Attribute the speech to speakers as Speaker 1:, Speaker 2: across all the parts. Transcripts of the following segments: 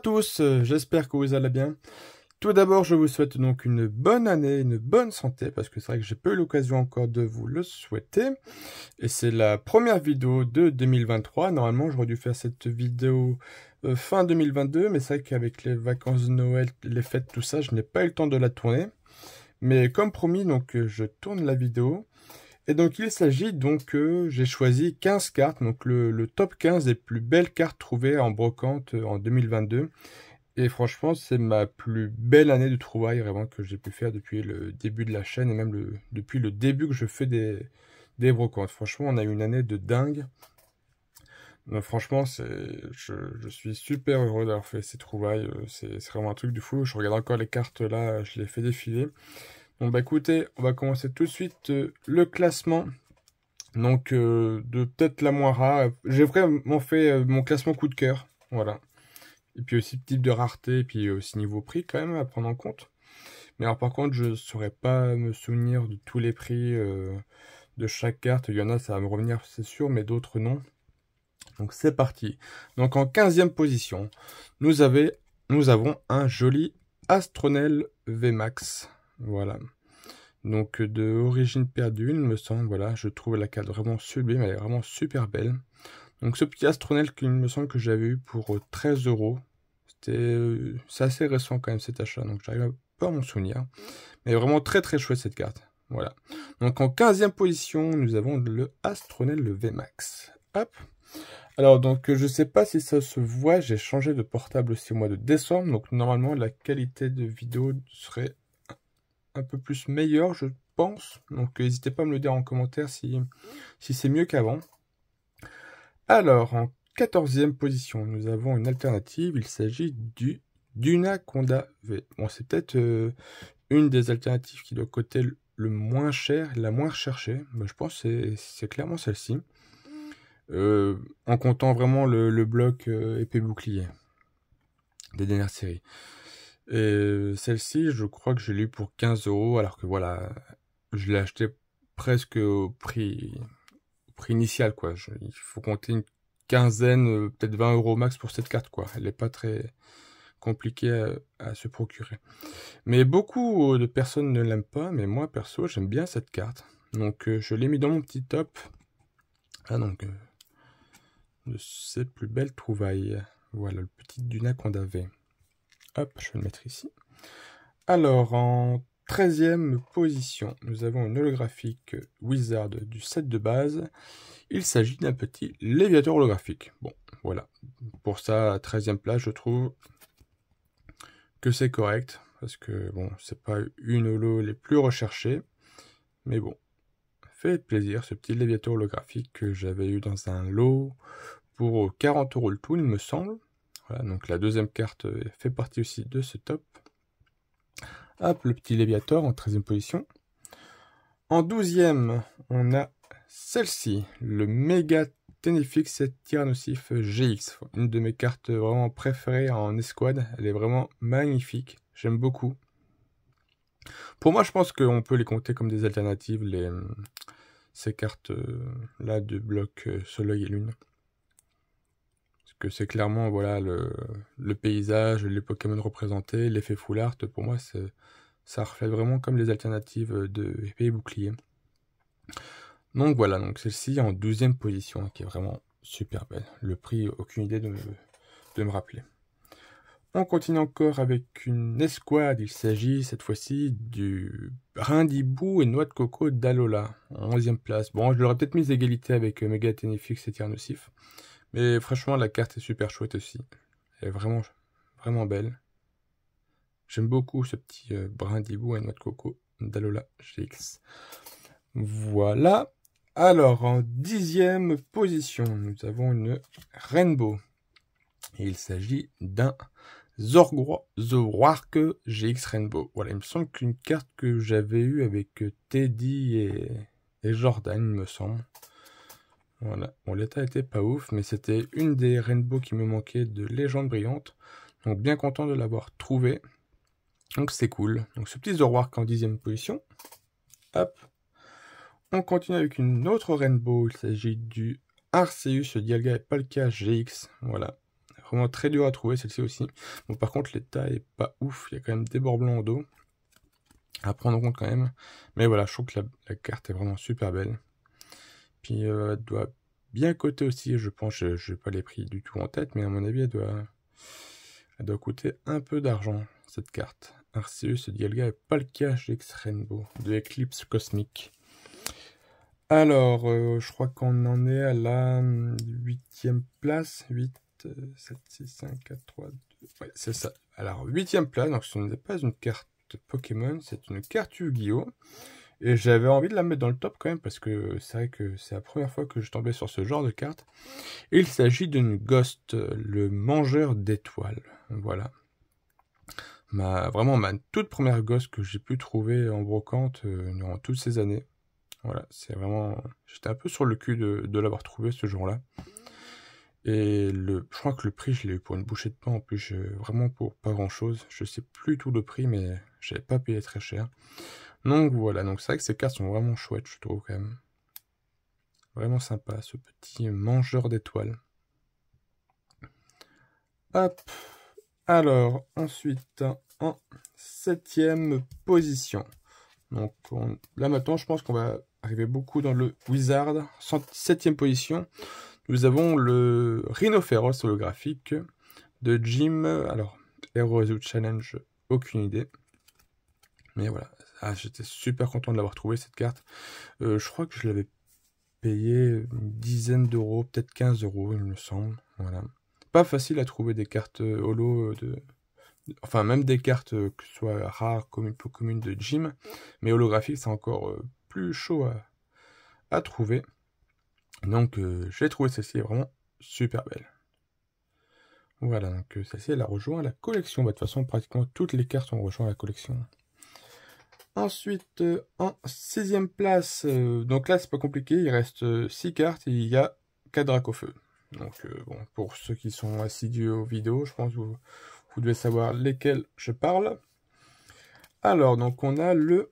Speaker 1: tous, euh, j'espère que vous allez bien. Tout d'abord, je vous souhaite donc une bonne année, une bonne santé, parce que c'est vrai que j'ai peu l'occasion encore de vous le souhaiter. Et c'est la première vidéo de 2023. Normalement, j'aurais dû faire cette vidéo euh, fin 2022, mais c'est vrai qu'avec les vacances de Noël, les fêtes, tout ça, je n'ai pas eu le temps de la tourner. Mais comme promis, donc euh, je tourne la vidéo. Et donc il s'agit donc, j'ai choisi 15 cartes, donc le, top 15 des plus belles cartes trouvées en brocante euh, en 2022. Et franchement, c'est ma plus belle année de trouvailles vraiment que j'ai pu faire depuis le début de la chaîne et même depuis le début que je fais des, des brocantes. Franchement, on a eu une année de dingue. franchement, je, je suis super heureux d'avoir fait ces trouvailles. Euh, c'est vraiment un truc du fou. Je regarde encore les cartes là, je les fais défiler. Bon bah écoutez, on va commencer tout de suite euh, le classement. Donc euh, de peut-être la moins rare. J'ai vraiment fait euh, mon classement coup de cœur. Voilà. Et puis aussi type de rareté, et puis aussi niveau prix quand même à prendre en compte. Mais alors par contre, je ne saurais pas me souvenir de tous les prix de chaque carte. Il y en a, ça va me revenir, c'est sûr, mais d'autres non. Donc c'est parti. Donc en 15e position, nous, nous avons un joli Astronel VMAX. Voilà. Donc euh, de Origine perdue, il me semble, voilà, je trouve la carte vraiment sublime, elle est vraiment super belle. Donc ce petit Astronel qu'il me semble que j'avais eu pour 13 euh, euros, c'était euh, assez récent quand même cet achat, donc j'arrive pas à m'en souvenir. Mais vraiment très très chouette cette carte. Voilà. Donc en 15e position, nous avons le Astronel le VMAX. Hop. Alors donc je sais pas si ça se voit, j'ai changé de portable au mois de décembre, donc normalement la qualité de vidéo serait un peu plus meilleur, je pense. Donc euh, n'hésitez pas à me le dire en commentaire si, si c'est mieux qu'avant. Alors, en 14 position, nous avons une alternative. Il s'agit du conda V. Bon, c'est peut-être euh, une des alternatives qui doit coter le, moins cher, la moins recherchée. mais je pense que c'est clairement celle-ci. Euh, en comptant vraiment le, bloc épée bouclier des dernières séries. Et celle-ci, je crois que j'ai eu pour 15 euros, alors que voilà, je l'ai acheté presque au prix, prix initial, quoi. il faut compter une quinzaine, euh, peut-être 20 euros max pour cette carte, quoi. Elle n'est pas très compliquée à, se procurer. Mais beaucoup euh, de personnes ne l'aiment pas, mais moi, perso, j'aime bien cette carte. Donc, euh, je l'ai mis dans mon petit top. Ah, donc, de ses plus belles trouvailles. Voilà, le petit Duna qu'on avait. Hop, je vais le mettre ici. Alors, en 13e position, nous avons une holographique Wizard du set de base. Il s'agit d'un petit léviateur holographique. Bon, voilà. Pour sa 13e place, je trouve que c'est correct. Parce que, bon, c'est pas une holo les plus recherchées. Mais bon, fait plaisir ce petit léviateur holographique que j'avais eu dans un lot pour 40 euros le tout, il me semble donc la deuxième carte euh, fait partie aussi de ce top. Hop, le petit Léviator en 13e position. En 12e, on a celle-ci, le Mega Tenefix Tyrannosif GX. Une de mes cartes vraiment préférées en escouade. Elle est vraiment magnifique. J'aime beaucoup. Pour moi, je pense qu'on peut les compter comme des alternatives, les, hum, ces cartes-là euh, de bloc euh, Soleil et Lune c'est clairement voilà le, paysage, les Pokémon représentés, l'effet full art. Pour moi, ça reflète vraiment comme les alternatives de épée et bouclier. Donc voilà, donc celle-ci en 12e position, qui est vraiment super belle. Le prix, aucune idée de me, rappeler. On continue encore avec une escouade. Il s'agit cette fois-ci du Rindibou et Noix de Coco d'Alola, en 11e place. Bon, je l'aurais peut-être mis égalité avec euh, Mega et Tiernocif mais franchement, la carte est super chouette aussi. Elle est vraiment, vraiment belle. J'aime beaucoup ce petit euh, brindibou brin et noix de coco d'Alola GX. Voilà. Alors, en dixième position, nous avons une Rainbow. il s'agit d'un Zorwark GX Rainbow. Voilà, il me semble qu'une carte que j'avais eue avec Teddy et, et Jordan, il me semble. Voilà. Bon, l'état était pas ouf, mais c'était une des rainbows qui me manquait de légende brillante. Donc, bien content de l'avoir trouvé. Donc, c'est cool. Donc, ce petit Zoroark en dixième position. Hop. On continue avec une autre rainbow. Il s'agit du Arceus Dialga et cas, GX. Voilà. Vraiment très dur à trouver celle-ci aussi. Bon, par contre, l'état est pas ouf. Il y a quand même des bords blancs au dos. À prendre en compte quand même. Mais voilà, je trouve que la carte est vraiment super belle. Puis euh, elle doit bien coter aussi, je pense. Je n'ai pas les prix du tout en tête, mais à mon avis, elle doit, doit coûter un peu d'argent, cette carte. Arceus Dialga et pas le cash rainbow de Eclipse Cosmique. Alors, euh, je crois qu'on en est à la hum, huitième place. 8, 7, 6, 5, 4, 3, 2. Ouais, c'est ça. Alors, huitième place, donc ce n'est pas une carte Pokémon, c'est une carte Yu-Gi-Oh! Et j'avais envie de la mettre dans le top quand même, parce que c'est vrai que c'est la première fois que je tombais sur ce genre de carte. Il s'agit d'une Ghost, le mangeur d'étoiles. Voilà. Ma, vraiment ma toute première Ghost que j'ai pu trouver en brocante euh, durant toutes ces années. Voilà, c'est vraiment. J'étais un peu sur le cul de, l'avoir trouvé ce jour-là. Et le, je crois que le prix, je l'ai eu pour une bouchée de pain en plus, euh, vraiment pour pas grand chose. Je sais plus tout le prix, mais j'avais pas payé très cher. Donc voilà, donc c'est vrai que ces cartes sont vraiment chouettes, je trouve quand même. Vraiment sympa, ce petit mangeur d'étoiles. Hop. Alors, ensuite, en septième position. Donc là maintenant, je pense qu'on va arriver beaucoup dans le Wizard. Septième position, nous avons le le holographique de Jim. Alors, Hero Challenge, aucune idée. Mais voilà, ah, j'étais super content de l'avoir trouvé cette carte. Euh, je crois que je l'avais payé une dizaine d'euros, peut-être 15 euros, il me semble. Voilà. Pas facile à trouver des cartes euh, holo euh, de. Enfin, même des cartes que ce soit rares, communes, peu communes de gym, mais holographique, c'est encore plus chaud à, trouver. Donc, j'ai trouvé celle-ci vraiment super belle. Voilà, donc celle-ci, elle a rejoint la collection. Bah, de toute façon, pratiquement toutes les cartes ont rejoint la collection. Ensuite, euh, en sixième place, euh, donc là, c'est pas compliqué, il reste euh, six cartes et il y a quatre au feu. Donc, bon, pour ceux qui sont assidus aux vidéos, je pense que vous, devez savoir lesquels je parle. Alors, donc, on a le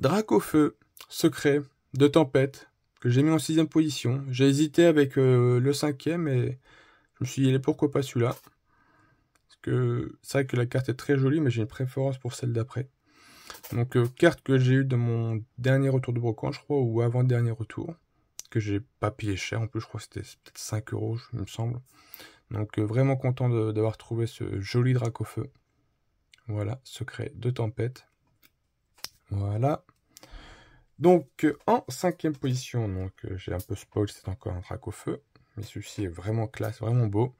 Speaker 1: drac au feu secret de tempête que j'ai mis en sixième position. J'ai hésité avec le cinquième et je me suis dit pourquoi pas celui-là. Parce que c'est vrai que la carte est très jolie, mais j'ai une préférence pour celle d'après. Donc euh, carte que j'ai eue de mon dernier retour de brocante, je crois, ou avant-dernier retour, que j'ai pas payé cher en plus, je crois que c'était peut-être 5 euros, il me semble. Donc euh, vraiment content d'avoir trouvé ce joli draco au feu. Voilà, secret de tempête. Voilà. Donc euh, en cinquième position, donc j'ai un peu spoil, c'est encore un drac au feu. Mais celui-ci est vraiment classe, vraiment beau.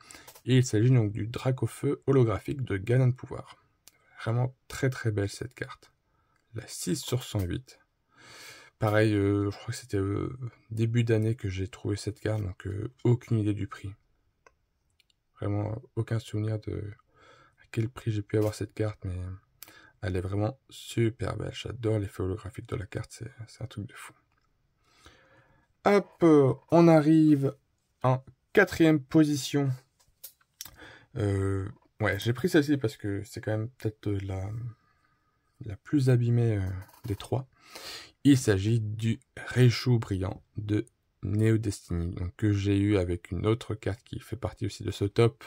Speaker 1: Et il s'agit donc du drac au feu holographique de Ganon de Pouvoir. Vraiment très très belle cette carte la 6 sur 108. Pareil, euh, je crois que c'était euh, début d'année que j'ai trouvé cette carte, donc euh, aucune idée du prix. Vraiment aucun souvenir de quel prix j'ai pu avoir cette carte, mais elle est vraiment super belle. J'adore l'effet holographique de la carte, c'est un truc de fou. Hop, on arrive en quatrième position. ouais, j'ai pris celle-ci parce que c'est quand même peut-être la la plus abîmée euh, des trois. Il s'agit du Réchou Brillant de Neo Destiny, donc que j'ai eu avec une autre carte qui fait partie aussi de ce top,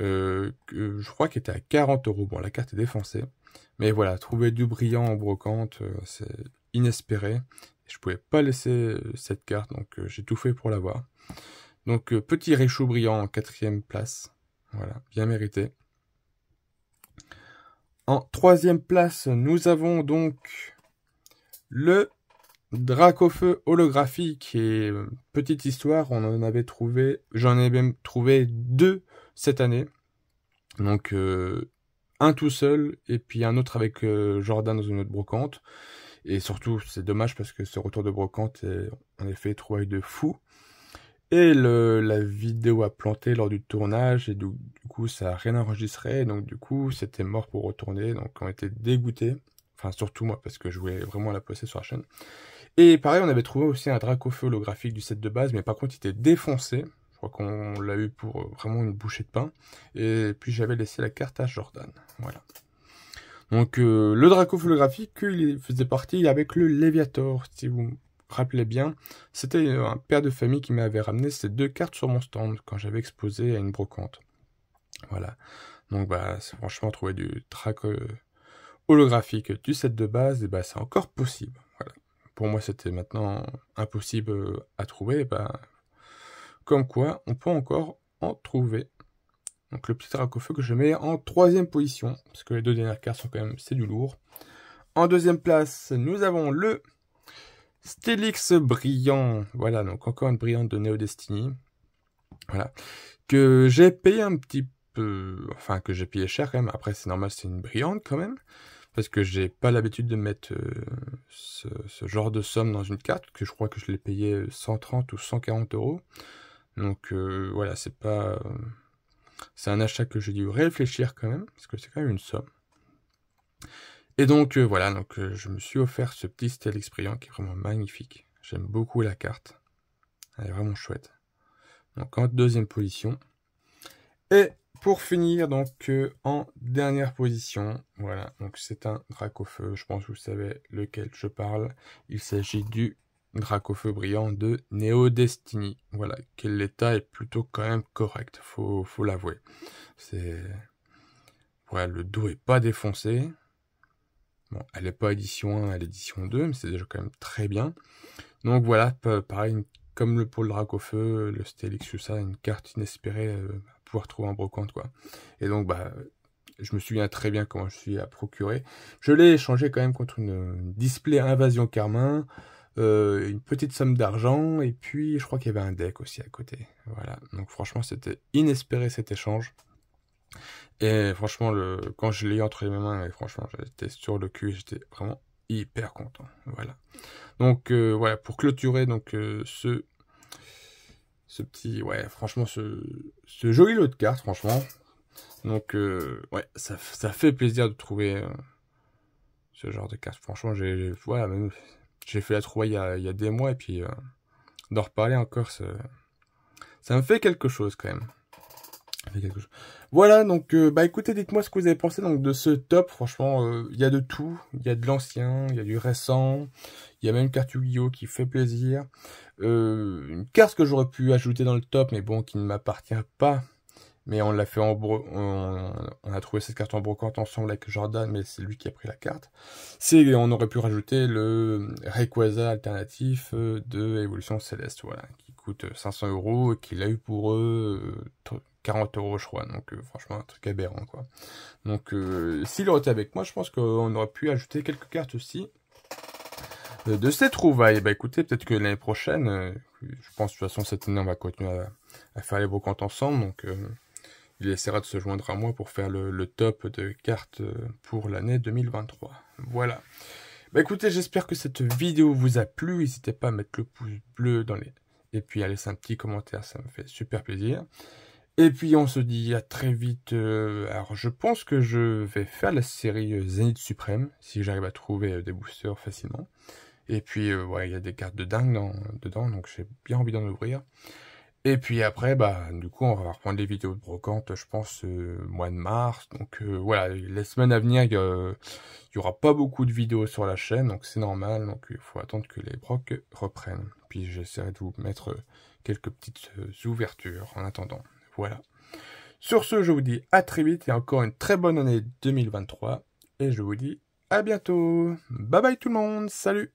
Speaker 1: euh, que je crois qu'elle était à 40 euros. Bon, la carte est défoncée, mais voilà, trouver du brillant en brocante, euh, c'est inespéré. Je ne pouvais pas laisser cette carte, donc j'ai tout fait pour l'avoir. Donc petit réchaud brillant en quatrième place, voilà, bien mérité. En troisième place, nous avons donc le Dracofeu holographique et euh, petite histoire, on en avait trouvé, j'en ai même trouvé deux cette année. Donc euh, un tout seul et puis un autre avec euh, Jordan dans une autre brocante. Et surtout, c'est dommage parce que ce retour de brocante est en effet trouvaille de fou. Et le, la vidéo a planté lors du tournage et du, coup ça a rien enregistré. Donc du coup c'était mort pour retourner. Donc on était dégoûtés. Enfin surtout moi parce que je voulais vraiment la poster sur la chaîne. Et pareil on avait trouvé aussi un feu holographique du set de base. Mais par contre il était défoncé. Je crois qu'on l'a eu pour vraiment une bouchée de pain. Et puis j'avais laissé la carte à Jordan. Voilà. Donc euh, le Draco holographique il faisait partie avec le Léviator. Si vous Rappelez bien, c'était euh, un père de famille qui m'avait ramené ces deux cartes sur mon stand quand j'avais exposé à une brocante. Voilà. Donc bah franchement trouver du track euh, holographique du set de base, et bah c'est encore possible. Voilà. Pour moi c'était maintenant impossible euh, à trouver, bah, comme quoi on peut encore en trouver. Donc le petit track au feu que je mets en troisième position, parce que les deux dernières cartes sont quand même c'est du lourd. En deuxième place, nous avons le Stélix Brillant, voilà, donc encore une brillante de Neo Destiny, voilà, que j'ai payé un petit peu, enfin que j'ai payé cher quand même, après c'est normal, c'est une brillante quand même, parce que j'ai pas l'habitude de mettre euh, ce, genre de somme dans une carte, que je crois que je l'ai payé 130 euh, ou 140 euros, donc euh, voilà, c'est pas... c'est un achat que j'ai dû réfléchir quand même, parce que c'est quand même une somme. Et donc euh, voilà, donc euh, je me suis offert ce petit style brillant qui est vraiment magnifique. J'aime beaucoup la carte. Elle est vraiment chouette. Donc en deuxième position. Et pour finir, donc euh, en dernière position, voilà, donc c'est un Feu. Je pense que vous savez lequel je parle. Il s'agit du Dracofeu brillant de Neo Destiny. Voilà, quel l'état est plutôt quand même correct, faut, faut l'avouer. C'est. Voilà, le dos est pas défoncé, Bon, elle n'est pas édition 1, elle est édition 2, mais c'est déjà quand même très bien. Donc voilà, pareil, comme le pôle drac feu, le Stelix, ça, une carte inespérée euh, à pouvoir trouver en brocante, quoi. Et donc, bah, je me souviens très bien comment je suis à procurer. Je l'ai échangé quand même contre une, display invasion carmin, euh, une petite somme d'argent, et puis je crois qu'il y avait un deck aussi à côté. Voilà, donc franchement, c'était inespéré cet échange. Et franchement, le, quand je l'ai entre les mains, franchement, j'étais sur le cul, j'étais vraiment hyper content. Voilà. Donc euh, voilà, pour clôturer donc euh, ce ce petit ouais, franchement ce, joli lot de cartes, franchement. Donc euh, ouais, ça, fait plaisir de trouver ce genre de cartes. Franchement, j'ai voilà, j'ai fait la trouvaille il y, a, des mois et puis d'en reparler encore ça me fait quelque chose quand même. Voilà, donc euh, bah écoutez, dites-moi ce que vous avez pensé donc de ce top. Franchement, euh, il y a de tout. Il y a de l'ancien, il y a du récent. Il y a même une carte yu qui fait plaisir. Euh, une carte que j'aurais pu ajouter dans le top, mais bon, qui ne m'appartient pas. Mais on l'a fait en on, a trouvé cette carte en brocante ensemble avec Jordan, mais c'est lui qui a pris la carte. C'est on aurait pu rajouter le Rayquaza alternatif de Évolution Céleste, voilà, qui coûte 500 euros et qu'il a eu pour eux 40 euros, je crois. Donc, euh, franchement, un truc aberrant, quoi. Donc, euh, s'il aurait été avec moi, je pense qu'on aurait pu ajouter quelques cartes aussi euh, de ces trouvailles. Bah, écoutez, peut-être que l'année prochaine, je pense, de toute façon, cette année, on va continuer à, faire les brocantes ensemble. Donc, il essaiera de se joindre à moi pour faire le, top de cartes pour l'année 2023. Voilà. Bah, écoutez, j'espère que cette vidéo vous a plu. N'hésitez pas à mettre le pouce bleu dans les... Et puis à laisser un petit commentaire, ça me fait super plaisir. Et puis on se dit à très vite. Euh, alors je pense que je vais faire la série euh, Zenith Suprême, si j'arrive à trouver euh, des boosters facilement. Et puis il y a des cartes de dingue dedans, donc j'ai bien envie d'en ouvrir. Et puis après, bah du coup, on va reprendre les vidéos de brocante, je pense, mois de mars. Donc voilà, les semaines à venir, il y, aura pas beaucoup de vidéos sur la chaîne, donc c'est normal. Donc il faut attendre que les brocs reprennent. Puis j'essaierai de vous mettre quelques petites ouvertures en attendant. Voilà. Sur ce, je vous dis à très vite et encore une très bonne année 2023. Et je vous dis à bientôt. Bye bye tout le monde. Salut